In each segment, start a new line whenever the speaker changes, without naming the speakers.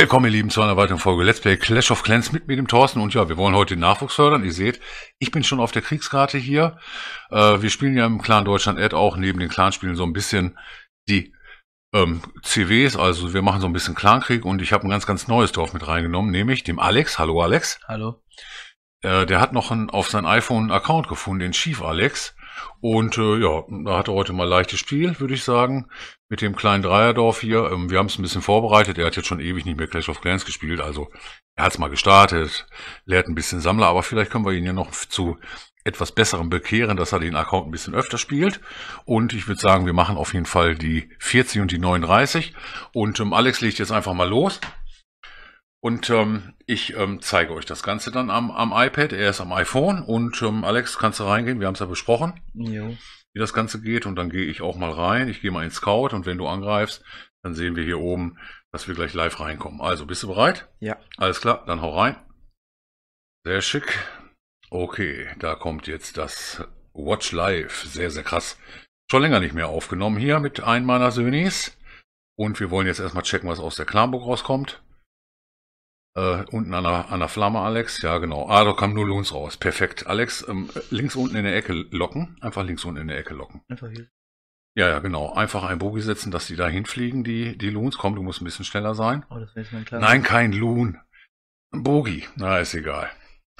Willkommen, ihr Lieben, zu einer weiteren Folge Let's Play Clash of Clans mit mir, dem Thorsten. Und ja, wir wollen heute den Nachwuchs fördern. Ihr seht, ich bin schon auf der Kriegskarte hier. Äh, wir spielen ja im Clan Deutschland Ed auch neben den Clanspielen so ein bisschen die ähm, CWs. Also wir machen so ein bisschen Clankrieg und ich habe ein ganz, ganz neues Dorf mit reingenommen, nämlich dem Alex. Hallo, Alex. Hallo. Äh, der hat noch einen, auf sein iPhone einen Account gefunden, den Chief Alex. Und äh, ja, da hat er heute mal leichtes Spiel, würde ich sagen, mit dem kleinen Dreierdorf hier. Ähm, wir haben es ein bisschen vorbereitet. Er hat jetzt schon ewig nicht mehr Clash of Clans gespielt, also er hat es mal gestartet, lehrt ein bisschen Sammler, aber vielleicht können wir ihn ja noch zu etwas Besserem bekehren, dass er den Account ein bisschen öfter spielt. Und ich würde sagen, wir machen auf jeden Fall die 40 und die 39. Und ähm, Alex legt jetzt einfach mal los. Und ähm, ich ähm, zeige euch das Ganze dann am, am iPad. Er ist am iPhone. Und ähm, Alex, kannst du reingehen? Wir haben es ja besprochen, jo. wie das Ganze geht. Und dann gehe ich auch mal rein. Ich gehe mal ins Scout. Und wenn du angreifst, dann sehen wir hier oben, dass wir gleich live reinkommen. Also, bist du bereit? Ja. Alles klar, dann hau rein. Sehr schick. Okay, da kommt jetzt das Watch Live. Sehr, sehr krass. Schon länger nicht mehr aufgenommen hier mit einem meiner Sönis. Und wir wollen jetzt erstmal checken, was aus der Klamburg rauskommt. Äh, unten an der, an der Flamme, Alex. Ja, genau. Ah, da kam nur Loons raus. Perfekt. Alex, ähm, links unten in der Ecke locken. Einfach links unten in der Ecke locken. Einfach hier. Ja, ja, genau. Einfach ein Bogi setzen, dass die da hinfliegen, die, die Loons. Komm, du musst ein bisschen schneller sein. Oh, das wäre mein Klar. Nein, kein Loon. Ein Bogi. Na, ist egal.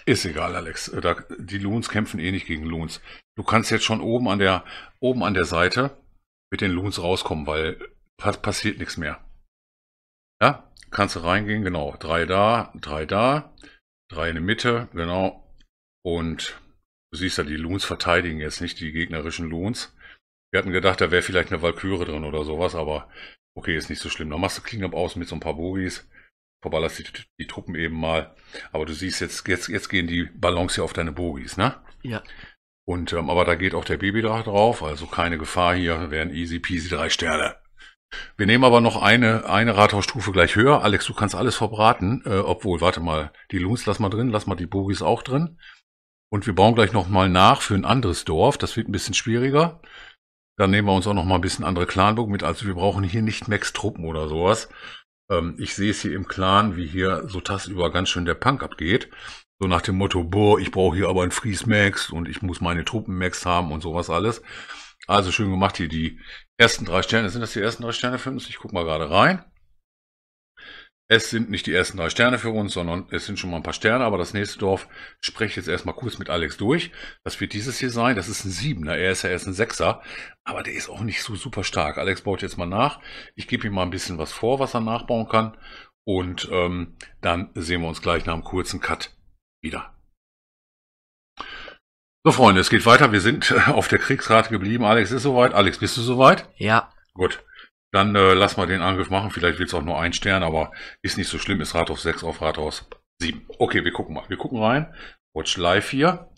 Ist egal, Alex. Äh, da, die Loons kämpfen eh nicht gegen Loons. Du kannst jetzt schon oben an der, oben an der Seite mit den Loons rauskommen, weil äh, passiert nichts mehr. Ja? kannst du reingehen, genau, drei da, drei da, drei in der Mitte, genau. Und du siehst ja, die Loons verteidigen jetzt nicht die gegnerischen Loons. Wir hatten gedacht, da wäre vielleicht eine Valkyrie drin oder sowas, aber okay, ist nicht so schlimm. Dann machst du Cleanup aus mit so ein paar Bogies, verballerst die, die Truppen eben mal. Aber du siehst, jetzt, jetzt, jetzt gehen die Ballons hier auf deine Bogies, ne? Ja. Und, ähm, aber da geht auch der Babydrache drauf, also keine Gefahr hier, wären easy peasy drei Sterne. Wir nehmen aber noch eine, eine Rathausstufe gleich höher. Alex, du kannst alles verbraten. Äh, obwohl, warte mal, die Loons lass mal drin, lass mal die Bogis auch drin. Und wir bauen gleich nochmal nach für ein anderes Dorf. Das wird ein bisschen schwieriger. Dann nehmen wir uns auch nochmal ein bisschen andere Clanburg mit. Also wir brauchen hier nicht Max-Truppen oder sowas. Ähm, ich sehe es hier im Clan, wie hier so tastenüber ganz schön der Punk abgeht. So nach dem Motto, boah, ich brauche hier aber einen fries max und ich muss meine Truppen-Max haben und sowas alles. Also schön gemacht hier die ersten drei Sterne. Sind das die ersten drei Sterne für uns? Ich gucke mal gerade rein. Es sind nicht die ersten drei Sterne für uns, sondern es sind schon mal ein paar Sterne. Aber das nächste Dorf spreche ich jetzt erstmal kurz mit Alex durch. Das wird dieses hier sein. Das ist ein Siebener. Er ist ja erst ein Sechser. Aber der ist auch nicht so super stark. Alex baut jetzt mal nach. Ich gebe ihm mal ein bisschen was vor, was er nachbauen kann. Und ähm, dann sehen wir uns gleich nach einem kurzen Cut wieder. So, Freunde, es geht weiter. Wir sind äh, auf der Kriegsrate geblieben. Alex ist soweit. Alex, bist du soweit? Ja. Gut. Dann äh, lass mal den Angriff machen. Vielleicht willst du auch nur ein Stern, aber ist nicht so schlimm. Ist Rathaus 6 auf Rathaus 7. Okay, wir gucken mal. Wir gucken rein. Watch live hier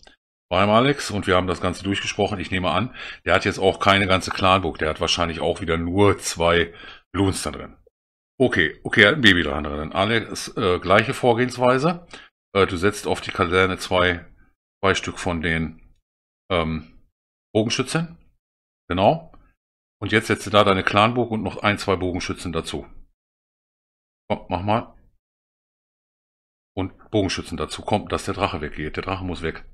beim Alex und wir haben das Ganze durchgesprochen. Ich nehme an, der hat jetzt auch keine ganze Clanburg. Der hat wahrscheinlich auch wieder nur zwei Loons da drin. Okay, okay, er hat ein Baby da drin. Alex, äh, gleiche Vorgehensweise. Äh, du setzt auf die Kaserne zwei, zwei Stück von den ähm, Bogenschütze. Genau. Und jetzt setze da deine Clanburg und noch ein, zwei Bogenschützen dazu. Komm, mach mal. Und Bogenschützen dazu. Kommt, dass der Drache weggeht. Der Drache muss weg.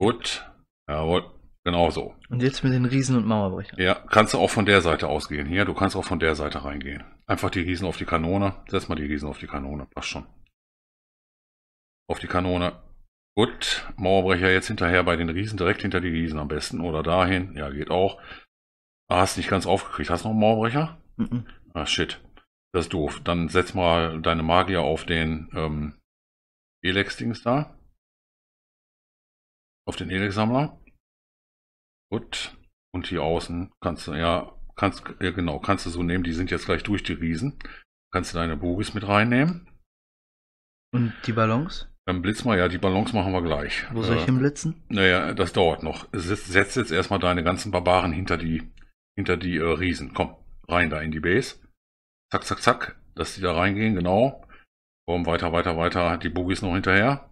Gut. Jawohl. Genau so. Und jetzt mit den Riesen und Mauerbrechern. Ja, kannst du auch von der Seite ausgehen. Hier, du kannst auch von der Seite reingehen. Einfach die Riesen auf die Kanone. Setz mal die Riesen auf die Kanone. Passt schon. Auf die Kanone. Gut, Mauerbrecher jetzt hinterher bei den Riesen, direkt hinter die Riesen am besten oder dahin. Ja, geht auch. Ah, hast nicht ganz aufgekriegt. Hast du noch einen Mauerbrecher? Mm, -mm. Ah, shit. Das ist doof. Dann setz mal deine Magier auf den ähm, Elex-Dings da. Auf den Elex-Sammler. Gut. Und hier außen kannst du, ja, kannst, ja, genau, kannst du so nehmen. Die sind jetzt gleich durch die Riesen. Kannst du deine Bogis mit reinnehmen. Und die Ballons? Beim Blitz mal, ja, die Balance machen wir gleich. Wo soll ich äh, hinblitzen? Naja, das dauert noch. Setz jetzt erstmal deine ganzen Barbaren hinter die, hinter die äh, Riesen. Komm, rein da in die Base. Zack, zack, zack, dass die da reingehen, genau. Komm, weiter, weiter, weiter, die Bogis noch hinterher.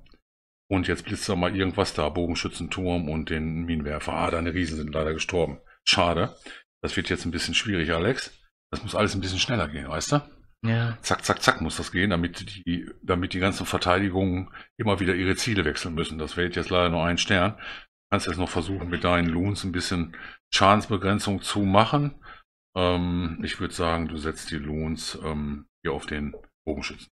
Und jetzt blitzt da mal irgendwas da, Bogenschützenturm und den Minenwerfer. Ah, deine Riesen sind leider gestorben. Schade. Das wird jetzt ein bisschen schwierig, Alex. Das muss alles ein bisschen schneller gehen, weißt du? Ja. Zack, zack, zack muss das gehen, damit die, damit die ganzen Verteidigungen immer wieder ihre Ziele wechseln müssen. Das wäre jetzt leider nur ein Stern. Du kannst jetzt noch versuchen, mit deinen Loons ein bisschen Schadensbegrenzung zu machen. Ähm, ich würde sagen, du setzt die Loons ähm, hier auf den Bogenschützen.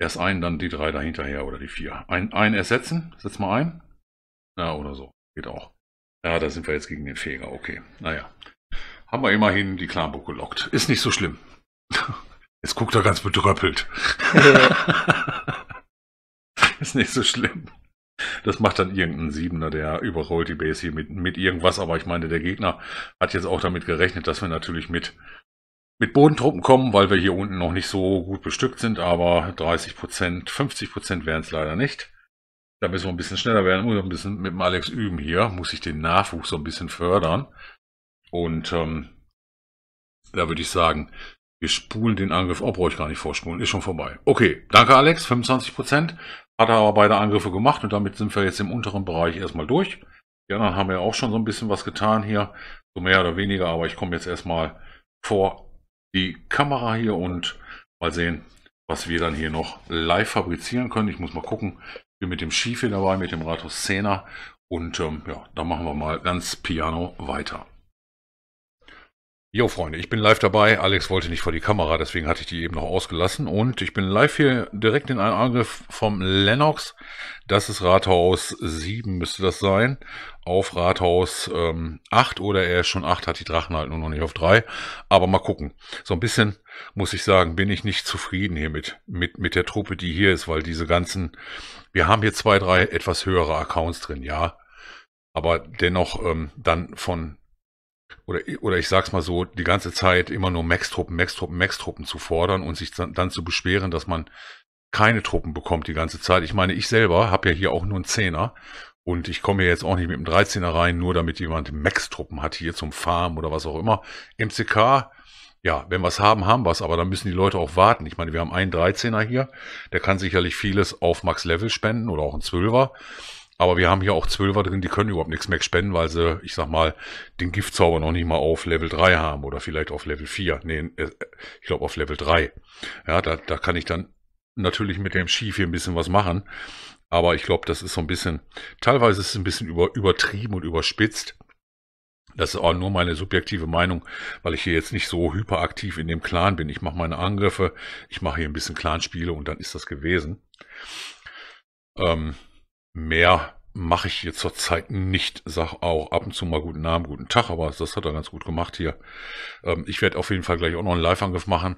Erst einen, dann die drei dahinterher oder die vier. Ein, einen ersetzen, setz mal ein. Ja, oder so. Geht auch. Ja, da sind wir jetzt gegen den Feger. Okay. Naja. Haben wir immerhin die Klarburg gelockt. Ist nicht so schlimm. Jetzt guckt er ganz bedröppelt. ist nicht so schlimm. Das macht dann irgendein Siebener, der überrollt die Base hier mit, mit irgendwas. Aber ich meine, der Gegner hat jetzt auch damit gerechnet, dass wir natürlich mit, mit Bodentruppen kommen, weil wir hier unten noch nicht so gut bestückt sind. Aber 30%, 50% wären es leider nicht. Da müssen wir ein bisschen schneller werden, muss ein bisschen mit dem Alex üben hier. Muss ich den Nachwuchs so ein bisschen fördern. Und ähm, da würde ich sagen, wir spulen den Angriff. Oh, brauche ich gar nicht vorspulen. Ist schon vorbei. Okay, danke Alex. 25%. Hat er aber beide Angriffe gemacht und damit sind wir jetzt im unteren Bereich erstmal durch. Die anderen haben ja auch schon so ein bisschen was getan hier. So mehr oder weniger, aber ich komme jetzt erstmal vor die Kamera hier und mal sehen, was wir dann hier noch live fabrizieren können. Ich muss mal gucken. Ich bin mit dem Schiefe dabei, mit dem Ratus Sena. Und ähm, ja, da machen wir mal ganz piano weiter. Jo Freunde, ich bin live dabei. Alex wollte nicht vor die Kamera, deswegen hatte ich die eben noch ausgelassen. Und ich bin live hier direkt in einem Angriff vom Lennox. Das ist Rathaus 7 müsste das sein. Auf Rathaus ähm, 8 oder er ist schon 8, hat die Drachen halt nur noch nicht auf 3. Aber mal gucken. So ein bisschen, muss ich sagen, bin ich nicht zufrieden hier mit, Mit, mit der Truppe, die hier ist, weil diese ganzen... Wir haben hier zwei, drei etwas höhere Accounts drin, ja. Aber dennoch ähm, dann von oder, oder ich sag's mal so, die ganze Zeit immer nur Max-Truppen, Max-Truppen, Max-Truppen zu fordern und sich dann, dann zu beschweren, dass man keine Truppen bekommt die ganze Zeit. Ich meine, ich selber habe ja hier auch nur einen Zehner und ich komme ja jetzt auch nicht mit einem 13er rein, nur damit jemand Max-Truppen hat hier zum Farm oder was auch immer. MCK, ja, wenn wir es haben, haben wir es, aber dann müssen die Leute auch warten. Ich meine, wir haben einen 13er hier, der kann sicherlich vieles auf Max-Level spenden oder auch einen 12er. Aber wir haben hier auch Zwölfer drin, die können überhaupt nichts mehr spenden, weil sie, ich sag mal, den Giftzauber noch nicht mal auf Level 3 haben oder vielleicht auf Level 4. Nee, äh, ich glaube auf Level 3. Ja, da, da kann ich dann natürlich mit dem Schief hier ein bisschen was machen. Aber ich glaube, das ist so ein bisschen, teilweise ist es ein bisschen über, übertrieben und überspitzt. Das ist auch nur meine subjektive Meinung, weil ich hier jetzt nicht so hyperaktiv in dem Clan bin. Ich mache meine Angriffe, ich mache hier ein bisschen Clanspiele und dann ist das gewesen. Ähm, mehr mache ich hier zurzeit nicht. Sag auch ab und zu mal guten Abend, guten Tag, aber das hat er ganz gut gemacht hier. Ähm, ich werde auf jeden Fall gleich auch noch einen Live-Angriff machen.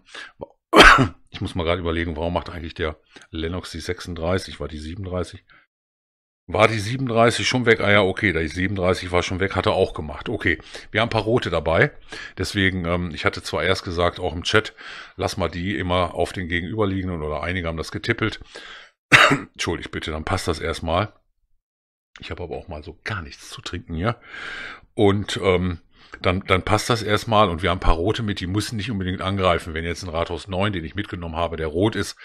Ich muss mal gerade überlegen, warum macht eigentlich der Lennox die 36? War die 37? War die 37 schon weg? Ah ja, okay, die 37 war schon weg, hat er auch gemacht. Okay, wir haben ein paar rote dabei. Deswegen, ähm, ich hatte zwar erst gesagt, auch im Chat, lass mal die immer auf den gegenüberliegenden oder einige haben das getippelt. Entschuldigt bitte, dann passt das erstmal. Ich habe aber auch mal so gar nichts zu trinken hier. Und ähm, dann, dann passt das erstmal. Und wir haben ein paar rote mit, die müssen nicht unbedingt angreifen. Wenn jetzt ein Rathaus 9, den ich mitgenommen habe, der rot ist,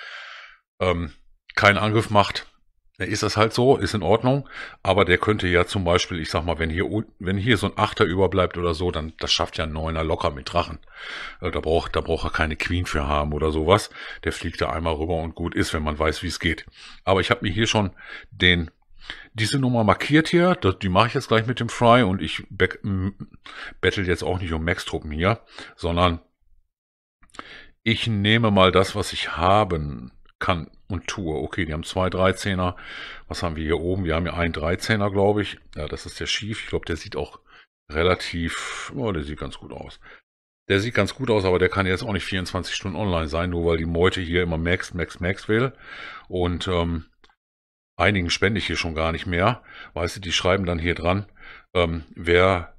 ähm, keinen Angriff macht, ist das halt so, ist in Ordnung. Aber der könnte ja zum Beispiel, ich sag mal, wenn hier, wenn hier so ein Achter überbleibt oder so, dann das schafft ja ein Neuner locker mit Drachen. Äh, da braucht, da braucht er keine Queen für haben oder sowas. Der fliegt da einmal rüber und gut ist, wenn man weiß, wie es geht. Aber ich habe mir hier schon den diese Nummer markiert hier, die mache ich jetzt gleich mit dem Fry und ich battle jetzt auch nicht um Max-Truppen hier, sondern ich nehme mal das, was ich haben kann und tue. Okay, die haben zwei 13er. Was haben wir hier oben? Wir haben hier einen 13er, glaube ich. Ja, das ist der schief. Ich glaube, der sieht auch relativ, oh, der sieht ganz gut aus. Der sieht ganz gut aus, aber der kann jetzt auch nicht 24 Stunden online sein, nur weil die Meute hier immer Max, Max, Max will. Und ähm, einigen spende ich hier schon gar nicht mehr. Weißt du, die schreiben dann hier dran, ähm, wer,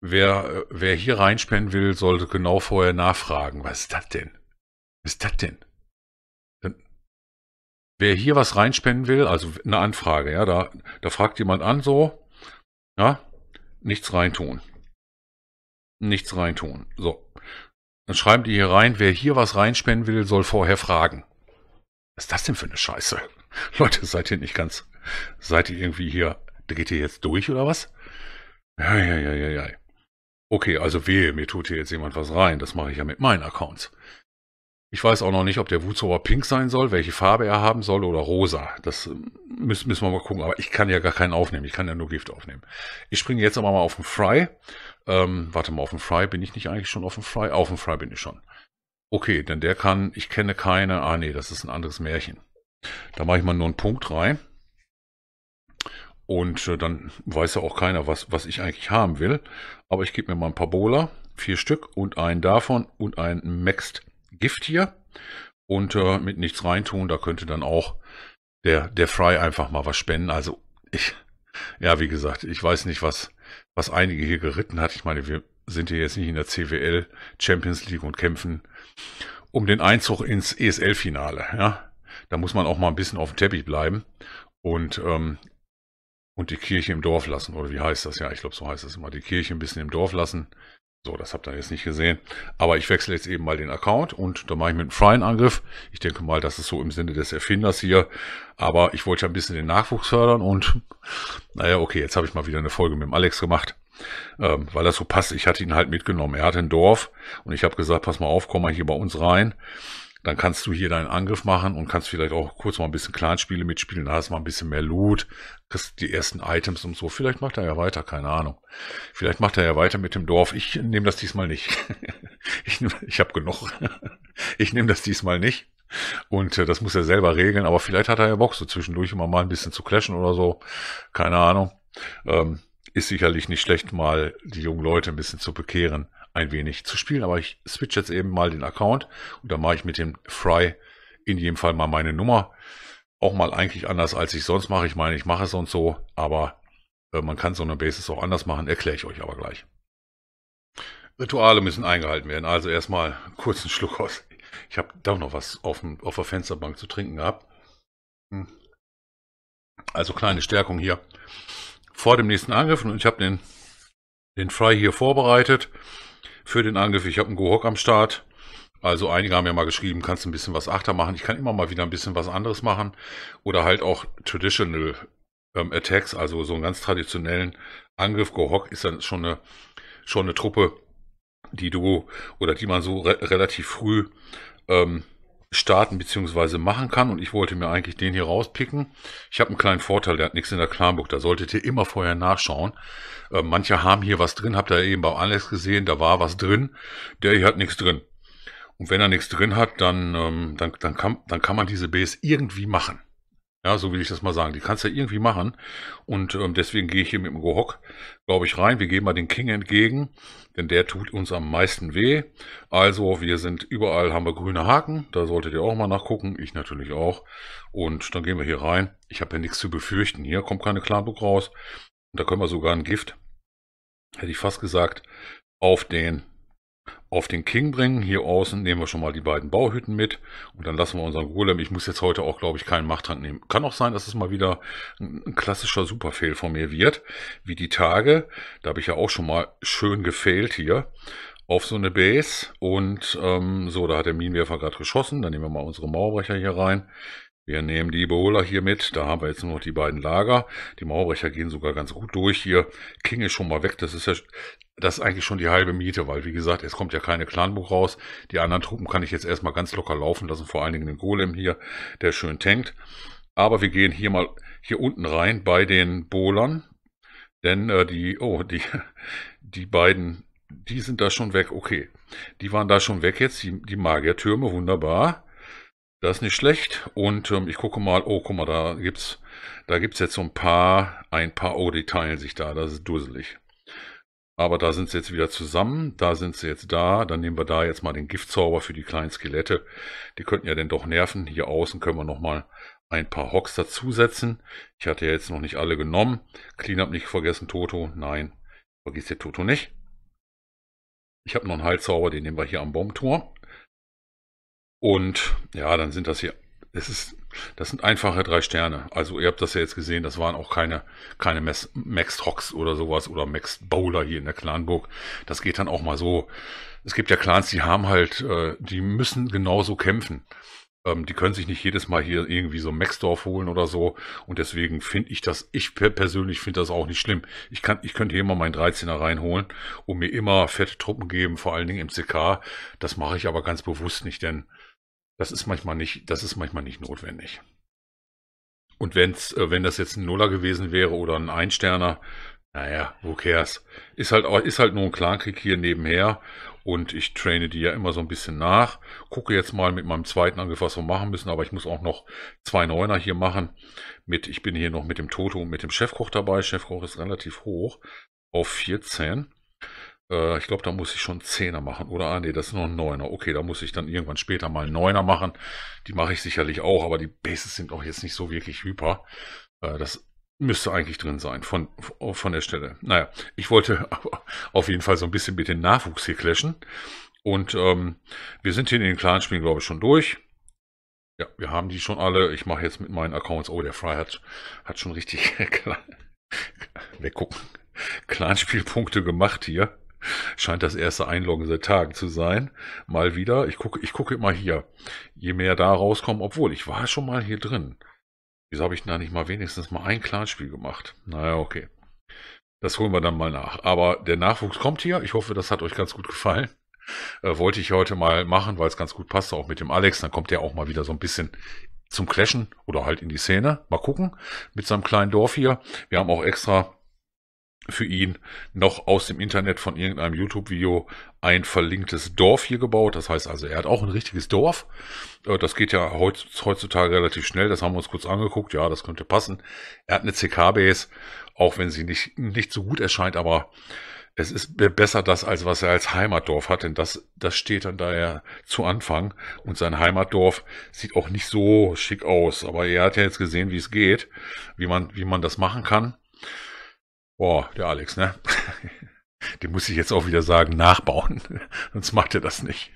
wer, äh, wer hier reinspenden will, sollte genau vorher nachfragen. Was ist das denn? Was ist das denn? wer hier was reinspenden will, also eine Anfrage, ja, da, da fragt jemand an so, ja, nichts reintun. Nichts reintun. So. Dann schreiben die hier rein, wer hier was reinspenden will, soll vorher fragen. Was ist das denn für eine Scheiße? Leute, seid ihr nicht ganz, seid ihr irgendwie hier, dreht ihr jetzt durch oder was? Ja, ja, ja, ja, ja. Okay, also wehe, mir tut hier jetzt jemand was rein. Das mache ich ja mit meinen Accounts. Ich weiß auch noch nicht, ob der Wuzober pink sein soll, welche Farbe er haben soll oder rosa. Das ähm, müssen, wir mal gucken. Aber ich kann ja gar keinen aufnehmen. Ich kann ja nur Gift aufnehmen. Ich springe jetzt aber mal auf den Fry. Ähm, warte mal, auf den Fry bin ich nicht eigentlich schon auf dem Fry? Auf dem Fry bin ich schon. Okay, denn der kann, ich kenne keine. Ah nee, das ist ein anderes Märchen. Da mache ich mal nur einen Punkt rein. Und äh, dann weiß ja auch keiner, was, was ich eigentlich haben will. Aber ich gebe mir mal ein paar Bola, vier Stück und einen davon und einen Maxed Gift hier und äh, mit nichts reintun. Da könnte dann auch der, der Fry einfach mal was spenden. Also ich, ja, wie gesagt, ich weiß nicht, was, was einige hier geritten hat. Ich meine, wir sind hier jetzt nicht in der CWL Champions League und kämpfen um den Einzug ins ESL-Finale. Ja? Da muss man auch mal ein bisschen auf dem Teppich bleiben und, ähm, und die Kirche im Dorf lassen. Oder wie heißt das? Ja, ich glaube, so heißt das immer. Die Kirche ein bisschen im Dorf lassen. So, das habt ihr jetzt nicht gesehen. Aber ich wechsle jetzt eben mal den Account und da mache ich mit einem freien angriff Ich denke mal, das ist so im Sinne des Erfinders hier. Aber ich wollte ja ein bisschen den Nachwuchs fördern und naja, okay, jetzt habe ich mal wieder eine Folge mit dem Alex gemacht. Ähm, weil das so passt. Ich hatte ihn halt mitgenommen. Er hatte ein Dorf und ich habe gesagt, pass mal auf, komm mal hier bei uns rein dann kannst du hier deinen Angriff machen und kannst vielleicht auch kurz mal ein bisschen Clanspiele mitspielen, da hast du mal ein bisschen mehr Loot, kriegst die ersten Items und so. Vielleicht macht er ja weiter, keine Ahnung. Vielleicht macht er ja weiter mit dem Dorf. Ich nehme das diesmal nicht. ich nehm, ich habe genug. ich nehme das diesmal nicht. Und äh, das muss er selber regeln, aber vielleicht hat er ja Bock, so zwischendurch immer mal ein bisschen zu clashen oder so. Keine Ahnung. Ähm, ist sicherlich nicht schlecht, mal die jungen Leute ein bisschen zu bekehren ein wenig zu spielen. Aber ich switch jetzt eben mal den Account und da mache ich mit dem Fry in jedem Fall mal meine Nummer. Auch mal eigentlich anders, als ich sonst mache. Ich meine, ich mache es sonst so, aber äh, man kann so eine Basis auch anders machen, erkläre ich euch aber gleich. Rituale müssen eingehalten werden. Also erstmal kurzen Schluck aus. Ich habe da noch was auf, dem, auf der Fensterbank zu trinken gehabt. Hm. Also kleine Stärkung hier vor dem nächsten Angriff. Und ich habe den, den Fry hier vorbereitet für den Angriff. Ich habe einen Gohok am Start. Also einige haben ja mal geschrieben, kannst ein bisschen was Achter machen. Ich kann immer mal wieder ein bisschen was anderes machen. Oder halt auch Traditional ähm, Attacks, also so einen ganz traditionellen Angriff. Gohok ist dann schon eine, schon eine Truppe, die du oder die man so re relativ früh ähm, starten bzw. machen kann. Und ich wollte mir eigentlich den hier rauspicken. Ich habe einen kleinen Vorteil, der hat nichts in der Clanbook. Da solltet ihr immer vorher nachschauen. Äh, manche haben hier was drin, habt ihr eben bei Alex gesehen, da war was drin. Der hier hat nichts drin. Und wenn er nichts drin hat, dann, ähm, dann, dann, kann, dann kann man diese Base irgendwie machen. Ja, so will ich das mal sagen. Die kannst du ja irgendwie machen. Und ähm, deswegen gehe ich hier mit dem Gohok, glaube ich, rein. Wir gehen mal den King entgegen, denn der tut uns am meisten weh. Also, wir sind überall, haben wir grüne Haken. Da solltet ihr auch mal nachgucken. Ich natürlich auch. Und dann gehen wir hier rein. Ich habe ja nichts zu befürchten. Hier kommt keine Clanbook raus. Und da können wir sogar ein Gift, hätte ich fast gesagt, auf den auf den King bringen. Hier außen nehmen wir schon mal die beiden Bauhütten mit und dann lassen wir unseren Golem. Ich muss jetzt heute auch, glaube ich, keinen Machttrank nehmen. Kann auch sein, dass es mal wieder ein klassischer Superfail von mir wird, wie die Tage. Da habe ich ja auch schon mal schön gefehlt hier auf so eine Base und ähm, so, da hat der Minenwerfer gerade geschossen. Dann nehmen wir mal unsere Mauerbrecher hier rein. Wir nehmen die Beholer hier mit. Da haben wir jetzt nur noch die beiden Lager. Die Mauerbrecher gehen sogar ganz gut durch hier. King ist schon mal weg. Das ist ja das ist eigentlich schon die halbe Miete, weil wie gesagt, es kommt ja keine Clanburg raus. Die anderen Truppen kann ich jetzt erstmal ganz locker laufen lassen, vor allen Dingen den Golem hier, der schön tankt. Aber wir gehen hier mal hier unten rein bei den Bolern, denn äh, die, oh, die, die beiden, die sind da schon weg, okay. Die waren da schon weg jetzt, die, die Magiertürme, wunderbar. Das ist nicht schlecht. Und ähm, ich gucke mal, oh, guck mal, da gibt's, da gibt's jetzt so ein paar, ein paar, oh, die teilen sich da, das ist dusselig. Aber da sind sie jetzt wieder zusammen, da sind sie jetzt da, dann nehmen wir da jetzt mal den Giftzauber für die kleinen Skelette. Die könnten ja dann doch nerven. Hier außen können wir nochmal ein paar Hocks dazusetzen. Ich hatte ja jetzt noch nicht alle genommen. Cleanup nicht vergessen, Toto. Nein, vergiss dir Toto nicht. Ich habe noch einen Heilzauber, den nehmen wir hier am Baumtor. Und ja, dann sind das hier, es ist das sind einfache drei Sterne. Also ihr habt das ja jetzt gesehen, das waren auch keine, keine Max Trox oder sowas oder Max Bowler hier in der Clanburg. Das geht dann auch mal so. Es gibt ja Clans, die haben halt, äh, die müssen genauso kämpfen. Ähm, die können sich nicht jedes Mal hier irgendwie so Maxdorf holen oder so. Und deswegen finde ich das, ich persönlich finde das auch nicht schlimm. Ich kann, ich könnte hier immer meinen 13er reinholen und mir immer fette Truppen geben, vor allen Dingen im CK. Das mache ich aber ganz bewusst nicht, denn das ist manchmal nicht, das ist manchmal nicht notwendig. Und wenn's, äh, wenn das jetzt ein Nuller gewesen wäre oder ein Einsterner, naja, wo cares? Ist halt, ist halt nur ein Clankrieg hier nebenher und ich traine die ja immer so ein bisschen nach. Gucke jetzt mal mit meinem zweiten Angriff, was wir machen müssen, aber ich muss auch noch zwei Neuner hier machen. Mit, ich bin hier noch mit dem Toto und mit dem Chefkoch dabei. Chefkoch ist relativ hoch auf 14. Äh, ich glaube, da muss ich schon Zehner machen. Oder, ah, nee, das ist noch ein Neuner. Okay, da muss ich dann irgendwann später mal einen Neuner machen. Die mache ich sicherlich auch, aber die Bases sind auch jetzt nicht so wirklich hyper. Äh, das müsste eigentlich drin sein, von, von der Stelle. Naja, ich wollte auf jeden Fall so ein bisschen mit dem Nachwuchs hier clashen. Und ähm, wir sind hier in den Clanspielen, glaube ich, schon durch. Ja, wir haben die schon alle. Ich mache jetzt mit meinen Accounts. Oh, der Fry hat, hat schon richtig weggucken. Clanspielpunkte gemacht hier. Scheint das erste Einloggen seit Tagen zu sein. Mal wieder. Ich gucke ich gucke immer hier. Je mehr da rauskommen, obwohl ich war schon mal hier drin. Wieso habe ich denn da nicht mal wenigstens mal ein Clanspiel gemacht? Naja, okay. Das holen wir dann mal nach. Aber der Nachwuchs kommt hier. Ich hoffe, das hat euch ganz gut gefallen. Äh, wollte ich heute mal machen, weil es ganz gut passt, auch mit dem Alex. Dann kommt der auch mal wieder so ein bisschen zum Clashen oder halt in die Szene. Mal gucken mit seinem kleinen Dorf hier. Wir haben auch extra für ihn noch aus dem Internet von irgendeinem YouTube-Video ein verlinktes Dorf hier gebaut. Das heißt also, er hat auch ein richtiges Dorf. Äh, das geht ja heutzutage relativ schnell. Das haben wir uns kurz angeguckt. Ja, das könnte passen. Er hat eine CK-Base, auch wenn sie nicht, nicht so gut erscheint, aber es ist besser das, als was er als Heimatdorf hat, denn das, das steht dann daher zu Anfang und sein Heimatdorf sieht auch nicht so schick aus, aber er hat ja jetzt gesehen, wie es geht, wie man, wie man das machen kann. Boah, der Alex, ne? Den muss ich jetzt auch wieder sagen, nachbauen. Sonst macht er das nicht.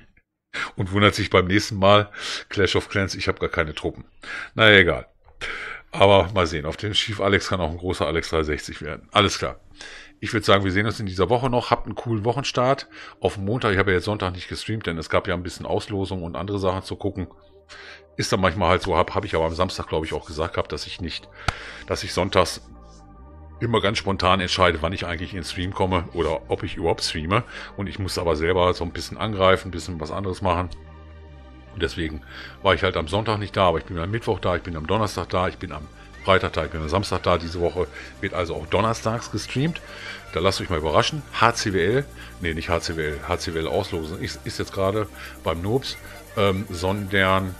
Und wundert sich beim nächsten Mal, Clash of Clans, ich habe gar keine Truppen. Naja, egal. Aber mal sehen, auf den Schief Alex kann auch ein großer Alex 360 werden. Alles klar. Ich würde sagen, wir sehen uns in dieser Woche noch. Habt einen coolen Wochenstart. Auf Montag, ich habe ja jetzt Sonntag nicht gestreamt, denn es gab ja ein bisschen Auslosung und andere Sachen zu gucken. Ist dann manchmal halt so, habe hab ich aber am Samstag, glaube ich, auch gesagt gehabt, dass ich nicht, dass ich sonntags immer ganz spontan entscheide, wann ich eigentlich in den Stream komme oder ob ich überhaupt streame. Und ich muss aber selber so ein bisschen angreifen, ein bisschen was anderes machen. Und deswegen war ich halt am Sonntag nicht da, aber ich bin am Mittwoch da, ich bin am Donnerstag da, ich bin am Freitag da, ich bin am Samstag da. Diese Woche wird also auch donnerstags gestreamt. Da lasst euch mal überraschen. HCWL, nee, nicht HCWL, HCWL Auslosung ist, ist jetzt gerade beim Noobs, ähm, sondern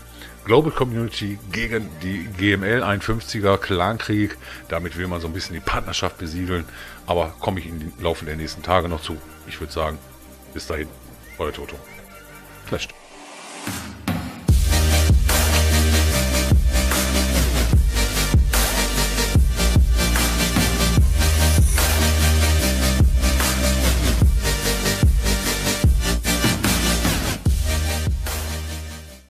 Global Community gegen die GML 51er Clankrieg. Damit will man so ein bisschen die Partnerschaft besiedeln. Aber komme ich im Laufe der nächsten Tage noch zu. Ich würde sagen, bis dahin, euer Toto. Flasht.